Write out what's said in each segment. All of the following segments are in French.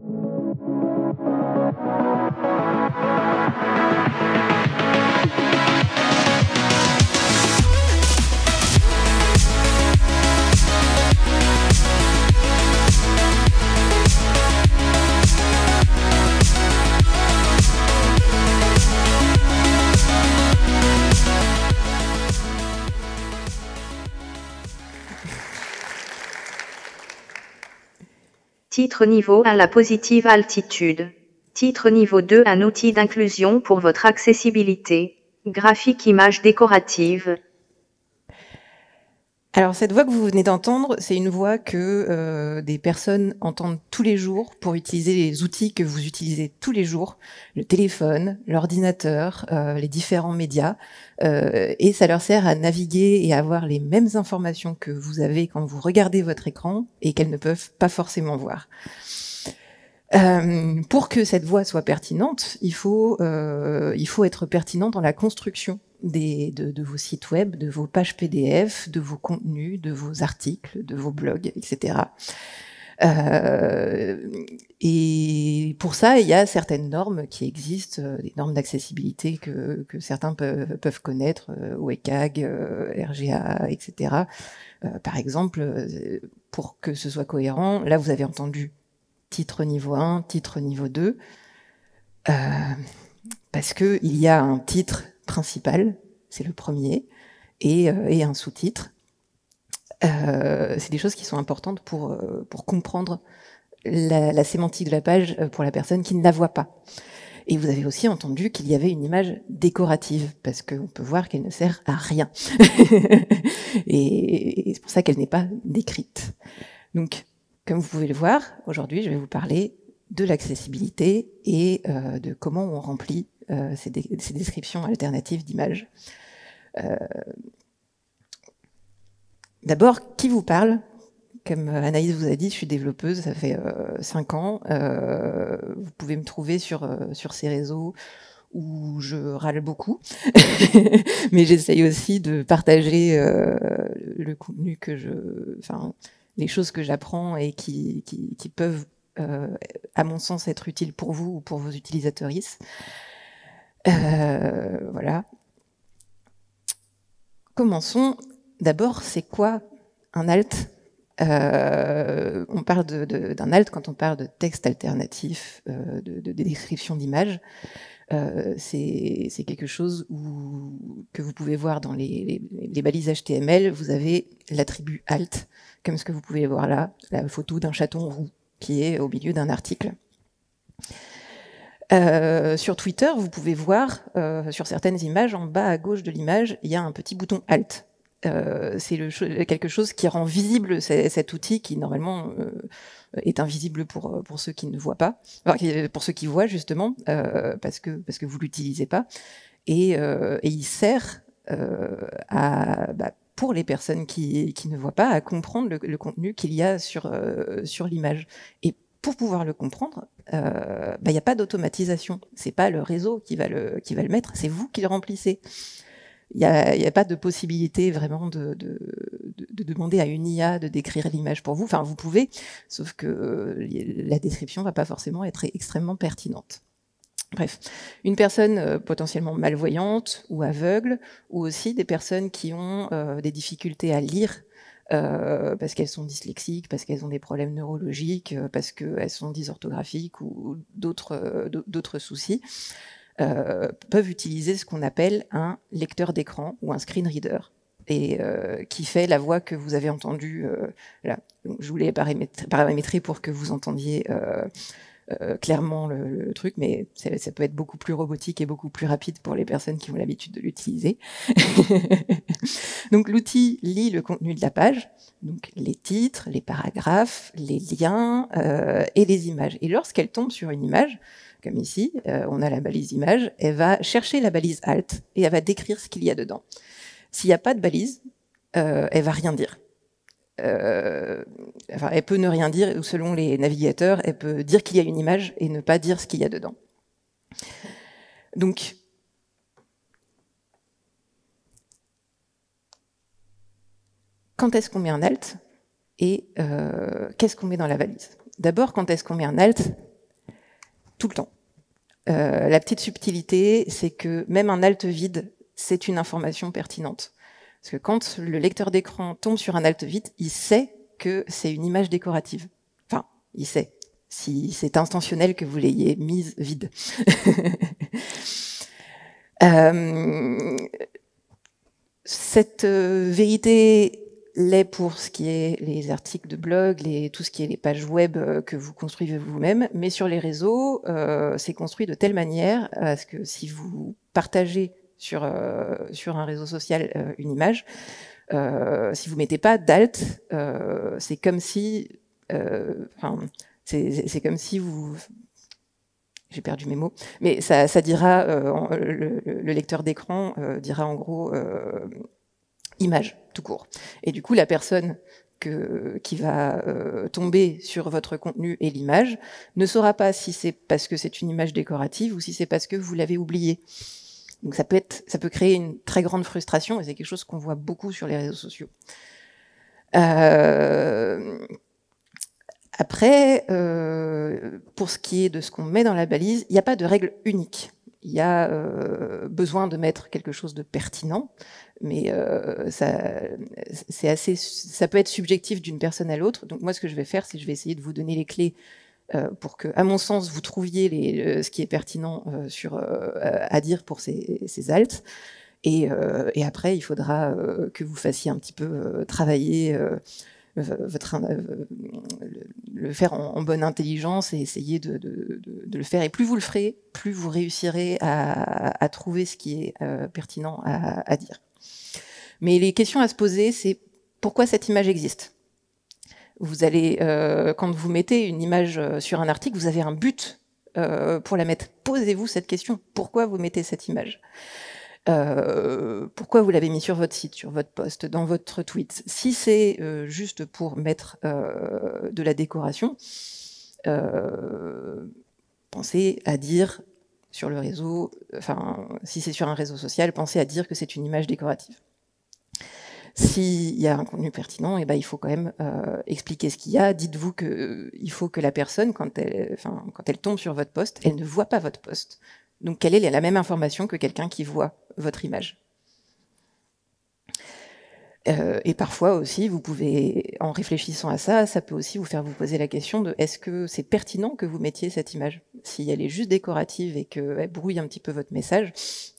thank you Titre niveau 1 La positive altitude. Titre niveau 2 Un outil d'inclusion pour votre accessibilité. Graphique image décorative. Alors cette voix que vous venez d'entendre, c'est une voix que euh, des personnes entendent tous les jours pour utiliser les outils que vous utilisez tous les jours, le téléphone, l'ordinateur, euh, les différents médias, euh, et ça leur sert à naviguer et à avoir les mêmes informations que vous avez quand vous regardez votre écran et qu'elles ne peuvent pas forcément voir. pour que cette voix soit pertinente, il faut être pertinent dans la construction de, vos sites web, de vos pages PDF, de vos contenus, de vos articles, de vos blogs, etc. Euh, et pour ça, il y a certaines normes qui existent, euh, des normes d'accessibilité que, certains peuvent, connaître, WCAG, RGA, etc. par exemple, euh, pour que ce soit cohérent, là vous avez entendu titre niveau 1, titre niveau 2, parce qu'il y a un titre principal, c'est le premier, et, euh, un sous-titre. Euh, c'est des choses qui sont importantes pour, euh, pour comprendre la, sémantique de la page pour la personne qui ne la voit pas. Et vous avez aussi entendu qu'il y avait une image décorative, parce qu'on peut voir qu'elle ne sert à rien. et, c'est pour ça qu'elle n'est pas décrite. Donc, comme vous pouvez le voir, aujourd'hui, je vais vous parler de l'accessibilité et de comment on remplit euh, ces, descriptions alternatives d'images. Euh, d'abord, qui vous parle Comme Anaïs vous a dit, je suis développeuse, ça fait 5 euh, ans. vous pouvez me trouver sur, sur ces réseaux où je râle beaucoup, mais j'essaye aussi de partager le contenu que je... les choses que j'apprends et qui, peuvent à mon sens, être utiles pour vous ou pour vos utilisateurs. Euh, voilà. Commençons. D'abord, c'est quoi un alt euh, On parle d'un alt quand on parle de texte alternatif, euh, de, description d'image. c'est quelque chose que vous pouvez voir dans les, les balises HTML. Vous avez l'attribut alt, comme ce que vous pouvez voir là, la photo d'un chaton roux qui est au milieu d'un article. Euh, sur Twitter, vous pouvez voir euh, sur certaines images, en bas à gauche de l'image, il y a un petit bouton Alt. Euh, c'est quelque chose qui rend visible cet outil qui normalement euh, est invisible pour, pour ceux qui ne voient pas, pour ceux qui voient justement, parce, que, parce que vous l'utilisez pas. Et, et, il sert à, bah, pour les personnes qui, qui, ne voient pas à comprendre le, contenu qu'il y a sur, sur l'image. Et pour pouvoir le comprendre, il euh, n'y bah, a pas d'automatisation. C'est pas le réseau qui va le, qui va le mettre, c'est vous qui le remplissez. Il n'y a, pas de possibilité vraiment de, de, demander à une IA de décrire l'image pour vous. Enfin, vous pouvez, sauf que euh, la description va pas forcément être extrêmement pertinente. Bref, une personne euh, potentiellement malvoyante ou aveugle, ou aussi des personnes qui ont des difficultés à lire euh, parce qu'elles sont dyslexiques, parce qu'elles ont des problèmes neurologiques, euh, parce qu'elles sont dysorthographiques ou, d'autres euh, soucis, peuvent utiliser ce qu'on appelle un lecteur d'écran ou un screen reader et qui fait la voix que vous avez entendue. là. Je voulais paramétrer pour que vous entendiez euh, clairement le, truc, mais ça peut être beaucoup plus robotique et beaucoup plus rapide pour les personnes qui ont l'habitude de l'utiliser. donc l'outil lit le contenu de la page, donc les titres, les paragraphes, les liens euh, et les images. Et lorsqu'elle tombe sur une image, comme ici, euh, on a la balise image, elle va chercher la balise alt et elle va décrire ce qu'il y a dedans. S'il n'y a pas de balise, euh, elle va rien dire. Euh, elle peut ne rien dire, ou selon les navigateurs, elle peut dire qu'il y a une image et ne pas dire ce qu'il y a dedans. Donc, quand est-ce qu'on met un alt et euh, qu'est-ce qu'on met dans la valise D'abord, quand est-ce qu'on met un alt Tout le temps. Euh, la petite subtilité, c'est que même un alt vide, c'est une information pertinente. Parce que quand le lecteur d'écran tombe sur un alt vide il sait que c'est une image décorative. Enfin, il sait. Si c'est intentionnel que vous l'ayez mise vide. Euh, cette euh, vérité l'est pour ce qui est les articles de blog, tout ce qui est les pages web euh, que vous construisez vous-même, mais sur les réseaux, c'est construit de telle manière à ce que si vous partagez euh, sur, un réseau social euh, une image, euh, si vous mettez pas d'alt, c'est comme si, c'est comme si vous, j'ai perdu mes mots, mais ça, dira, le, lecteur d'écran dira en gros image tout court. Et du coup, la personne qui va tomber sur votre contenu et l'image ne saura pas si c'est parce que c'est une image décorative ou si c'est parce que vous l'avez oublié donc ça peut être, ça peut créer une très grande frustration et c'est quelque chose qu'on voit beaucoup sur les réseaux sociaux. Euh, après, euh, pour ce qui est de ce qu'on met dans la balise, il n'y a pas de règle unique. Il y a euh, besoin de mettre quelque chose de pertinent, mais ça, assez, ça peut être subjectif d'une personne à l'autre. Donc moi, ce que je vais faire, c'est je vais essayer de vous donner les clés euh, pour que, à mon sens, vous trouviez euh, ce qui est pertinent euh, à dire pour ces, ces altes. Et, après, il faudra que vous fassiez un petit peu travailler le, faire en, bonne intelligence et essayer de, le faire. Et plus vous le ferez, plus vous réussirez à, trouver ce qui est pertinent à, dire. Mais les questions à se poser, c'est pourquoi cette image existe vous allez, euh, quand vous mettez une image euh, sur un article, vous avez un but euh, pour la mettre. Posez-vous cette question. Pourquoi vous mettez cette image pourquoi vous l'avez mis sur votre site, sur votre poste, dans votre tweet. Si c'est juste pour mettre de la décoration, pensez à dire sur le réseau, enfin, si c'est sur un réseau social, pensez à dire que c'est une image décorative. S'il y a un contenu pertinent, et eh ben, il faut quand même euh, expliquer ce qu'il y a. Dites-vous qu'il euh, il faut que la personne, quand elle, quand elle tombe sur votre poste, elle ne voit pas votre poste. Donc, quelle est la même information que quelqu'un qui voit votre image euh, et parfois aussi, vous pouvez, en réfléchissant à ça, ça peut aussi vous faire vous poser la question de est-ce que c'est pertinent que vous mettiez cette image Si elle est juste décorative et qu'elle brouille un petit peu votre message,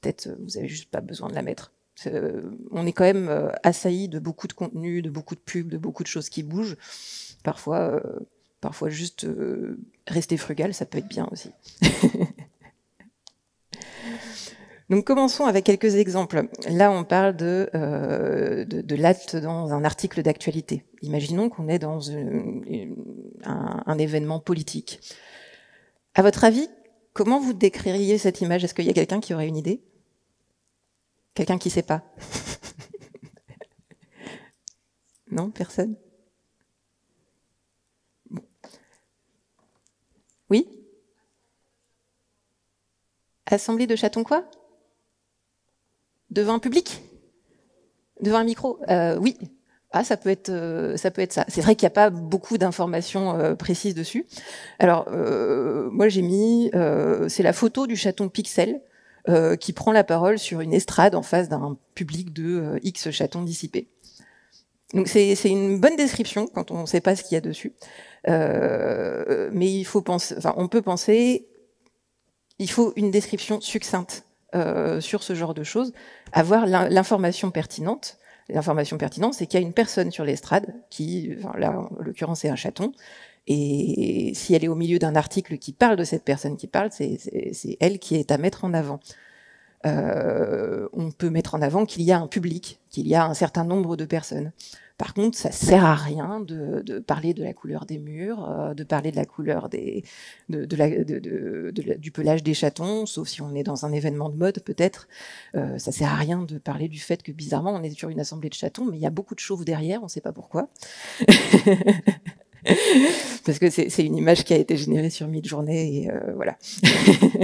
peut-être vous avez juste pas besoin de la mettre. Euh, on est quand même euh, assailli de beaucoup de contenu, de beaucoup de pubs, de beaucoup de choses qui bougent. Parfois, euh, parfois juste rester frugal, ça peut être bien aussi. Donc commençons avec quelques exemples. Là, on parle de, de, latte dans un article d'actualité. Imaginons qu'on est dans un, un événement politique. À votre avis, comment vous décririez cette image Est-ce qu'il y a quelqu'un qui aurait une idée Quelqu'un qui sait pas Non, personne Oui Assemblée de chatons quoi Devant un public Devant un micro euh, Oui. Ah, ça peut être, euh, ça peut être ça. C'est vrai qu'il n'y a pas beaucoup d'informations euh, précises dessus. Alors, moi j'ai mis, c'est la photo du chaton Pixel euh, qui prend la parole sur une estrade en face d'un public de euh, X chatons dissipés. Donc c'est une bonne description quand on ne sait pas ce qu'il y a dessus, euh, mais il faut penser, enfin on peut penser, il faut une description succincte euh, sur ce genre de choses, avoir l'information pertinente. L'information pertinente, c'est qu'il y a une personne sur l'estrade qui, enfin, là en l'occurrence c'est un chaton, et si elle est au milieu d'un article qui parle de cette personne qui parle, c'est elle qui est à mettre en avant. Euh, on peut mettre en avant qu'il y a un public, qu'il y a un certain nombre de personnes. Par contre, ça sert à rien de, parler de la couleur des murs, euh, de parler de la couleur des, de, du pelage des chatons, sauf si on est dans un événement de mode peut-être. Euh, ça sert à rien de parler du fait que bizarrement on est sur une assemblée de chatons, mais il y a beaucoup de chauves derrière, on ne sait pas pourquoi. parce que c'est une image qui a été générée sur journées et euh, voilà.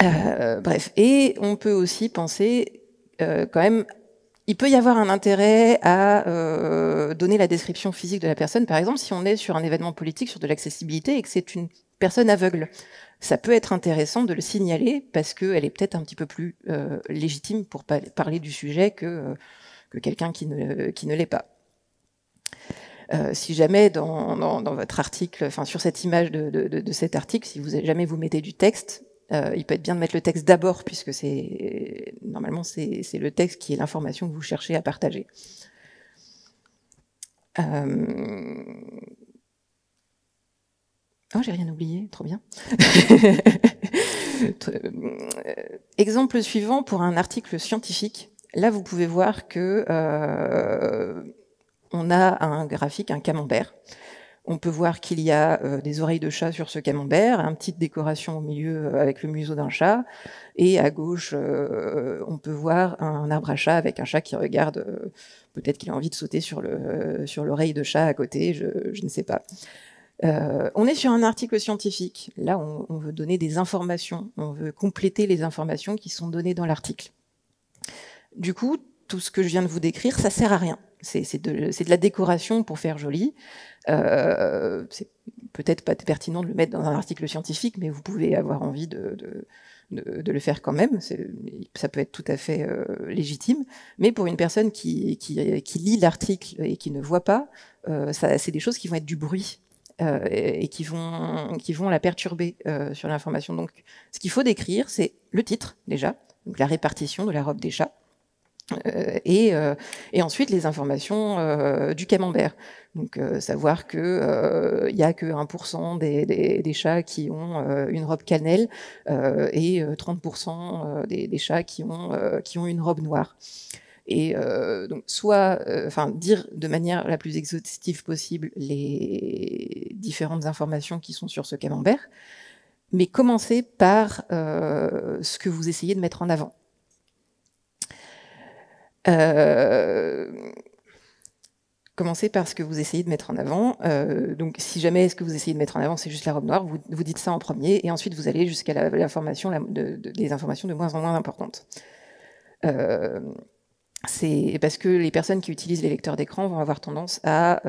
Euh, bref, et on peut aussi penser euh, quand même, il peut y avoir un intérêt à donner la description physique de la personne. Par exemple, si on est sur un événement politique, sur de l'accessibilité et que c'est une personne aveugle, ça peut être intéressant de le signaler parce qu'elle est peut-être un petit peu plus légitime pour parler du sujet que, que quelqu'un qui ne, qui ne l'est pas. Euh, si jamais dans, votre article, enfin sur cette image de, cet article, si vous jamais vous mettez du texte, euh, il peut être bien de mettre le texte d'abord puisque c'est normalement c'est le texte qui est l'information que vous cherchez à partager. Euh... Oh, j'ai rien oublié, trop bien. Euh, exemple suivant pour un article scientifique. Là, vous pouvez voir que euh, on a un graphique, un camembert. On peut voir qu'il y a euh, des oreilles de chat sur ce camembert, une petite décoration au milieu euh, avec le museau d'un chat, et à gauche, euh, on peut voir un arbre à chat avec un chat qui regarde, peut-être qu'il a envie de sauter sur l'oreille de chat à côté, je, ne sais pas. on est sur un article scientifique. Là, on, on, veut donner des informations, on veut compléter les informations qui sont données dans l'article. Du coup, tout ce que je viens de vous décrire, ça sert à rien. C'est de, la décoration pour faire joli. Euh, c'est peut-être pas pertinent de le mettre dans un article scientifique, mais vous pouvez avoir envie de, le faire quand même. Ça peut être tout à fait euh, légitime. Mais pour une personne qui, lit l'article et qui ne voit pas, euh, c'est des choses qui vont être du bruit. Et, qui vont qui vont la perturber sur l'information. Donc, ce qu'il faut décrire, c'est le titre déjà, la répartition de la robe des chats, euh, et, euh, et, ensuite les informations euh, du camembert. Donc savoir que il y a que 1% des, des, des, chats qui ont une robe cannelle et 30% des, des, chats qui ont, qui ont une robe noire. Et donc, soit, enfin, dire de manière la plus exhaustive possible les différentes informations qui sont sur ce camembert, mais commencer par ce que vous essayez de mettre en avant. Euh, commencez par ce que vous essayez de mettre en avant. Euh, donc, si jamais ce que vous essayez de mettre en avant, c'est juste la robe noire, vous, dites ça en premier, et ensuite vous allez jusqu'à la, formation, des informations de moins en moins importantes. Euh, c'est parce que les personnes qui utilisent les lecteurs d'écran vont avoir tendance à,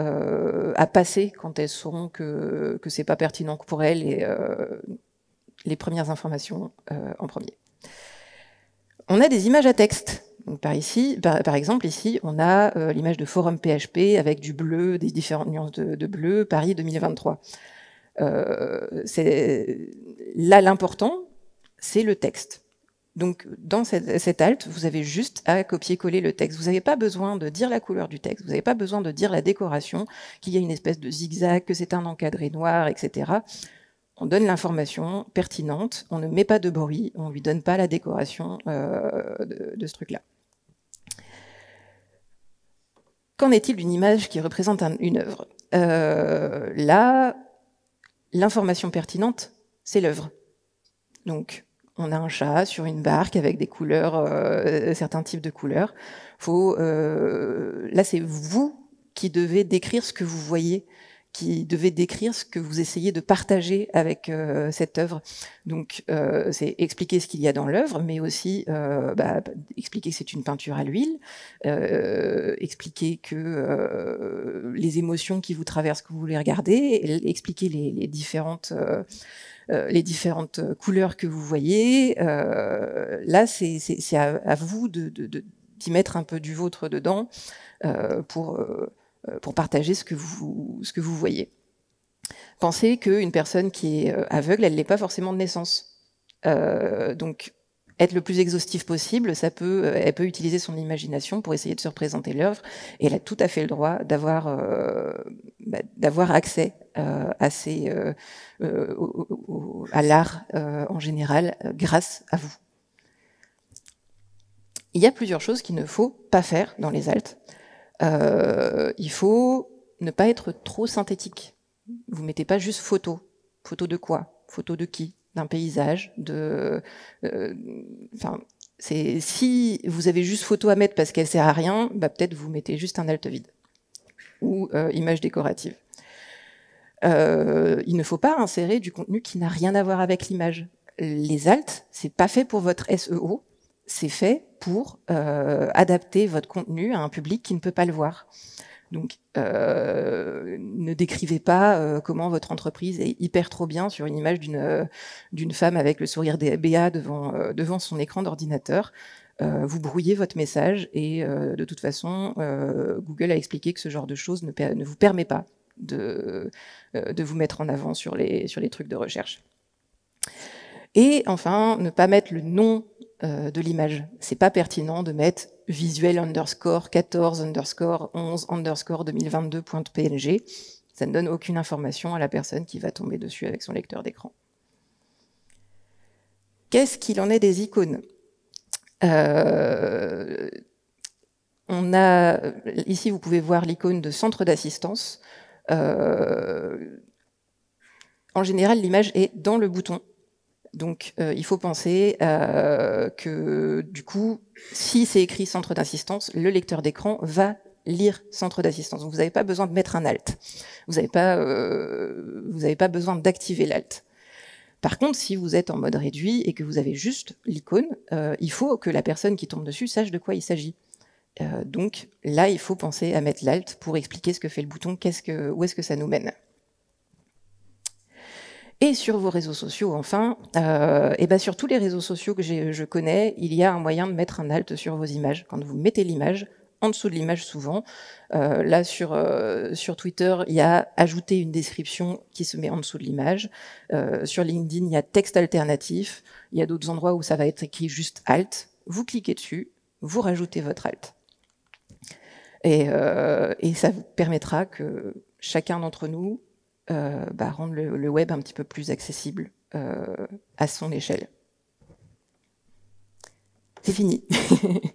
passer quand elles sauront que que c'est pas pertinent pour elles les premières informations en premier. On a des images à texte par, ici, par, exemple, ici, on a euh, l'image de forum PHP avec du bleu, des différentes nuances de, bleu, Paris 2023. Euh, là, l'important, c'est le texte. Donc, dans cette, cette vous avez juste à copier-coller le texte. Vous n'avez pas besoin de dire la couleur du texte, vous n'avez pas besoin de dire la décoration, qu'il y a une espèce de zigzag, que c'est un encadré noir, etc. On donne l'information pertinente, on ne met pas de bruit, on ne lui donne pas la décoration euh, de ce truc-là. Qu'en est-il d'une image qui représente une œuvre euh, Là, l'information pertinente, c'est l'œuvre. Donc, on a un chat sur une barque avec des couleurs, euh, certains types de couleurs. Faut, euh, là, c'est vous qui devez décrire ce que vous voyez qui devait décrire ce que vous essayez de partager avec euh, cette œuvre. Donc, euh, c'est expliquer ce qu'il y a dans l'œuvre, mais aussi euh, bah, expliquer que c'est une peinture à l'huile, euh, expliquer que euh, les émotions qui vous traversent, que vous voulez regardez, expliquer les, les différentes les différentes couleurs que vous voyez. là, c'est à, à, vous d'y de, de, mettre un peu du vôtre dedans pour euh, pour partager ce que vous, voyez. Pensez qu'une personne qui est euh, aveugle, elle n'est pas forcément de naissance. Euh, donc, être le plus exhaustif possible, ça peut, elle peut utiliser son imagination pour essayer de se représenter l'œuvre, et elle a tout à fait le droit d'avoir accès à, à l'art en général grâce à vous. Il y a plusieurs choses qu'il ne faut pas faire dans les Alpes. Euh, il faut ne pas être trop synthétique. Vous mettez pas juste photo. Photo de quoi Photo de qui D'un paysage, de. Euh, enfin, c'est si vous avez juste photo à mettre parce qu'elle sert à rien, bah peut-être vous mettez juste un alt vide ou euh, image décorative. il ne faut pas insérer du contenu qui n'a rien à voir avec l'image. Les alts, c'est pas fait pour votre SEO, c'est fait pour euh, adapter votre contenu à un public qui ne peut pas le voir. Donc, euh, ne décrivez pas euh, comment votre entreprise est hyper trop bien sur une image d'une d'une femme avec le sourire des BA devant devant son écran d'ordinateur. vous brouillez votre message et de toute façon, Google a expliqué que ce genre de choses ne, ne vous permet pas de de vous mettre en avant sur les sur les trucs de recherche. Et enfin, ne pas mettre le nom euh, de l'image. C'est pas pertinent de mettre visuel underscore 14 underscore 11 underscore 2022.png. Ça ne donne aucune information à la personne qui va tomber dessus avec son lecteur d'écran. Qu'est-ce qu'il en est des icônes euh, on a, ici, vous pouvez voir l'icône de centre d'assistance. Euh, en général, l'image est dans le bouton donc, euh, il faut penser euh, que, du coup, si c'est écrit centre d'assistance, le lecteur d'écran va lire centre d'assistance. Donc, vous n'avez pas besoin de mettre un alt. Vous n'avez pas, euh, vous pas besoin d'activer l'alt. Par contre, si vous êtes en mode réduit et que vous avez juste l'icône, il faut que la personne qui tombe dessus sache de quoi il s'agit. donc là, il faut penser à mettre l'alt pour expliquer ce que fait le bouton, où est-ce que ça nous mène. Et sur vos réseaux sociaux, enfin, euh, et ben sur tous les réseaux sociaux que je connais, il y a un moyen de mettre un alt sur vos images. Quand vous mettez l'image, en dessous de l'image souvent. Euh, là sur euh, sur Twitter, il y a ajouter une description qui se met en dessous de l'image. sur LinkedIn, il y a texte alternatif. Il y a d'autres endroits où ça va être écrit juste alt. Vous cliquez dessus, vous rajoutez votre alt, et, et ça vous permettra que chacun d'entre nous euh, bah, rendre le, web un petit peu plus accessible euh, à son échelle. C'est fini.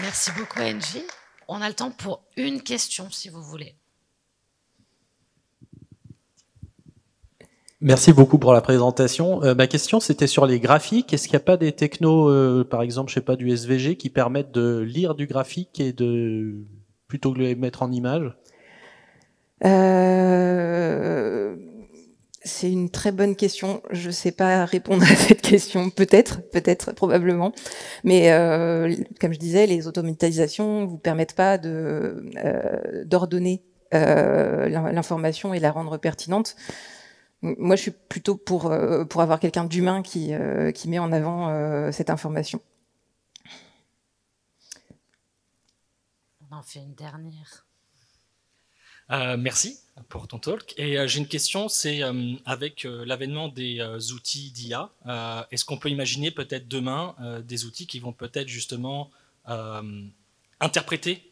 Merci beaucoup, Angie. On a le temps pour une question, si vous voulez. Merci beaucoup pour la présentation. Euh, ma question, c'était sur les graphiques. Est-ce qu'il n'y a pas des technos, euh, par exemple, je sais pas, du SVG, qui permettent de lire du graphique et de plutôt que de les mettre en image euh, C'est une très bonne question. Je ne sais pas répondre à cette question. Peut-être, peut-être, probablement. Mais comme je disais, les automatisations vous permettent pas de d'ordonner l'information et la rendre pertinente. Moi, je suis plutôt pour, euh, pour avoir quelqu'un d'humain qui, euh, met en avant euh, cette information. On en fait une dernière. merci pour ton talk. Et j'ai une question, c'est avec l'avènement des outils d'IA, est-ce qu'on peut imaginer peut-être demain des outils qui vont peut-être justement interpréter,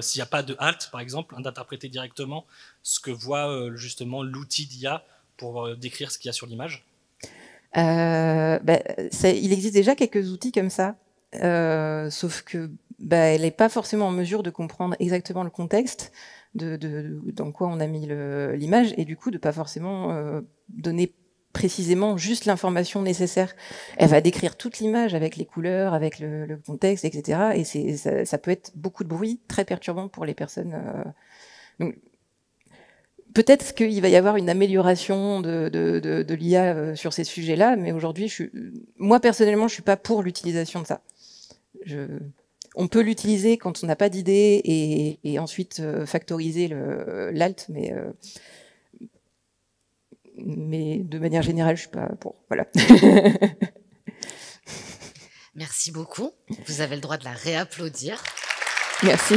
s'il n'y a pas de halt par exemple, d'interpréter directement ce que voit justement l'outil d'IA pour euh, décrire ce qu'il y a sur l'image euh, bah, Il existe déjà quelques outils comme ça, euh, sauf que bah, elle n'est pas forcément en mesure de comprendre exactement le contexte de, dans quoi on a mis l'image et du coup de pas forcément donner précisément juste l'information nécessaire. Elle va décrire toute l'image avec les couleurs, avec le, contexte, etc. Et ça, ça, peut être beaucoup de bruit, très perturbant pour les personnes. Donc, peut-être qu'il va y avoir une amélioration de, l'IA euh, sur ces sujets-là, mais aujourd'hui, moi personnellement, je suis pas pour l'utilisation de ça. on peut l'utiliser quand on n'a pas d'idée et, ensuite euh, factoriser l'alt, mais euh, mais de manière générale, je suis pas pour. Voilà. Merci beaucoup. Vous avez le droit de la réapplaudir. Merci.